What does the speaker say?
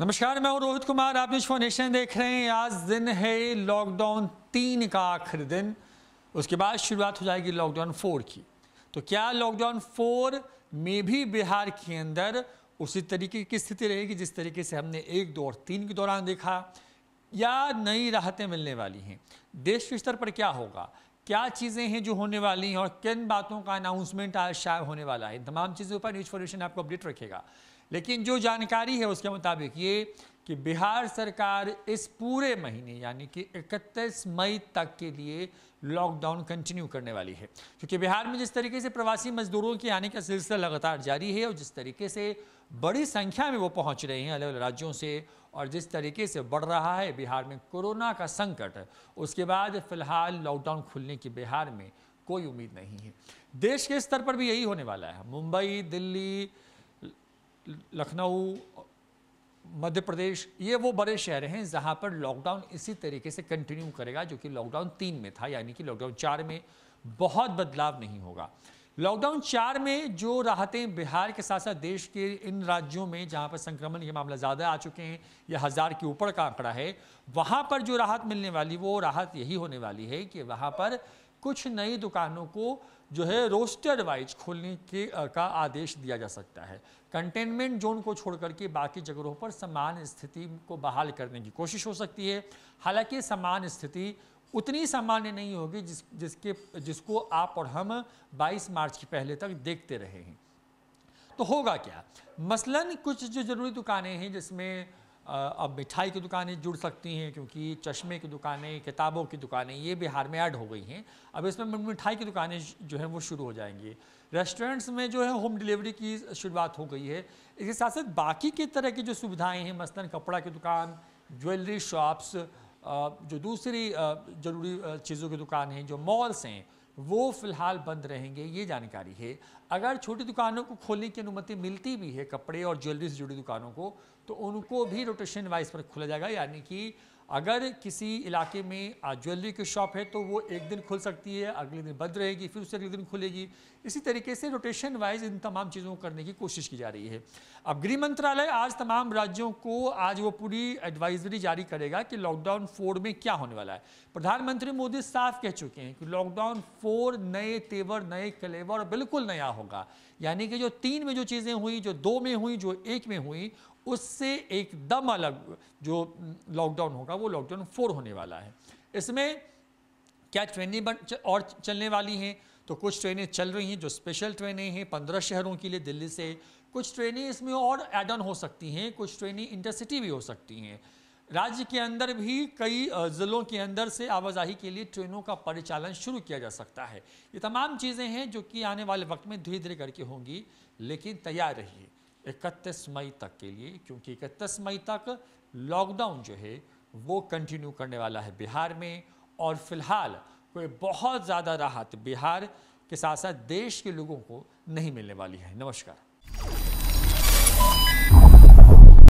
नमस्कार मैं हूं रोहित कुमार आप न्यूज फाउंडेशन देख रहे हैं आज दिन है लॉकडाउन तीन का आखिरी दिन उसके बाद शुरुआत हो जाएगी लॉकडाउन फोर की तो क्या लॉकडाउन फोर में भी बिहार के अंदर उसी तरीके की स्थिति रहेगी जिस तरीके से हमने एक दो और तीन के दौरान देखा या नई राहतें मिलने वाली हैं देश के स्तर पर क्या होगा क्या चीज़ें हैं जो होने वाली हैं और किन बातों का अनाउंसमेंट आज शायद होने वाला है तमाम चीज़ों पर न्यूज फॉर्मेशन आपको अपडेट रखेगा लेकिन जो जानकारी है उसके मुताबिक ये कि बिहार सरकार इस पूरे महीने यानी कि 31 मई तक के लिए लॉकडाउन कंटिन्यू करने वाली है क्योंकि बिहार में जिस तरीके से प्रवासी मजदूरों के आने का सिलसिला लगातार जारी है और जिस तरीके से बड़ी संख्या में वो पहुंच रहे हैं अलग अलग राज्यों से और जिस तरीके से बढ़ रहा है बिहार में कोरोना का संकट उसके बाद फिलहाल लॉकडाउन खुलने की बिहार में कोई उम्मीद नहीं है देश के स्तर पर भी यही होने वाला है मुंबई दिल्ली लखनऊ मध्य प्रदेश ये वो बड़े शहर हैं जहाँ पर लॉकडाउन इसी तरीके से कंटिन्यू करेगा जो कि लॉकडाउन तीन में था यानी कि लॉकडाउन चार में बहुत बदलाव नहीं होगा लॉकडाउन चार में जो राहतें बिहार के साथ साथ देश के इन राज्यों में जहां पर संक्रमण के मामला ज़्यादा आ चुके हैं या हज़ार के ऊपर का आंकड़ा है वहां पर जो राहत मिलने वाली वो राहत यही होने वाली है कि वहां पर कुछ नई दुकानों को जो है रोस्टर वाइज खोलने के का आदेश दिया जा सकता है कंटेनमेंट जोन को छोड़कर के बाकी जगहों पर समान स्थिति को बहाल करने की कोशिश हो सकती है हालांकि समान स्थिति उतनी सामान्य नहीं होगी जिस जिसके जिसको आप और हम 22 मार्च के पहले तक देखते रहे हैं तो होगा क्या मसलन कुछ जो ज़रूरी दुकानें हैं जिसमें अब मिठाई की दुकानें जुड़ सकती हैं क्योंकि चश्मे की दुकानें किताबों की दुकानें ये बिहार में ऐड हो गई हैं अब इसमें मिठाई की दुकानें जो हैं वो शुरू हो जाएंगी रेस्टोरेंट्स में जो है होम डिलीवरी की शुरुआत हो गई है इसके साथ साथ बाकी के तरह की जो सुविधाएं हैं मसलन कपड़ा की दुकान ज्वेलरी शॉप्स जो दूसरी ज़रूरी चीज़ों की दुकान हैं जो मॉल्स हैं वो फिलहाल बंद रहेंगे ये जानकारी है अगर छोटी दुकानों को खोलने की अनुमति मिलती भी है कपड़े और ज्वेलरी से जुड़ी दुकानों को तो उनको भी रोटेशन वाइज पर खोला जाएगा यानी कि अगर किसी इलाके में ज्वेलरी की शॉप है तो वो एक दिन खुल सकती है अगले दिन बंद रहेगी फिर उससे अगले दिन खुलेगी इसी तरीके से रोटेशन वाइज इन तमाम चीज़ों को करने की कोशिश की जा रही है अब गृह मंत्रालय आज तमाम राज्यों को आज वो पूरी एडवाइजरी जारी करेगा कि लॉकडाउन फोर में क्या होने वाला है प्रधानमंत्री मोदी साफ कह चुके हैं कि लॉकडाउन फोर नए तेवर नए कलेवर बिल्कुल नया होगा यानी कि जो तीन में जो चीज़ें हुई जो दो में हुई जो एक में हुई उससे एकदम अलग जो लॉकडाउन होगा वो लॉकडाउन फोर होने वाला है इसमें क्या ट्रेनें बन और चलने वाली हैं तो कुछ ट्रेनें चल रही हैं जो स्पेशल ट्रेनें हैं पंद्रह शहरों के लिए दिल्ली से कुछ ट्रेनें इसमें और एड ऑन हो सकती हैं कुछ ट्रेनें इंटरसिटी भी हो सकती हैं राज्य के अंदर भी कई ज़िलों के अंदर से आवाजाही के लिए ट्रेनों का परिचालन शुरू किया जा सकता है ये तमाम चीज़ें हैं जो कि आने वाले वक्त में धीरे धीरे करके होंगी लेकिन तैयार रहिए इकतीस मई तक के लिए क्योंकि इकतीस मई तक लॉकडाउन जो है वो कंटिन्यू करने वाला है बिहार में और फिलहाल कोई बहुत ज़्यादा राहत बिहार के साथ साथ देश के लोगों को नहीं मिलने वाली है नमस्कार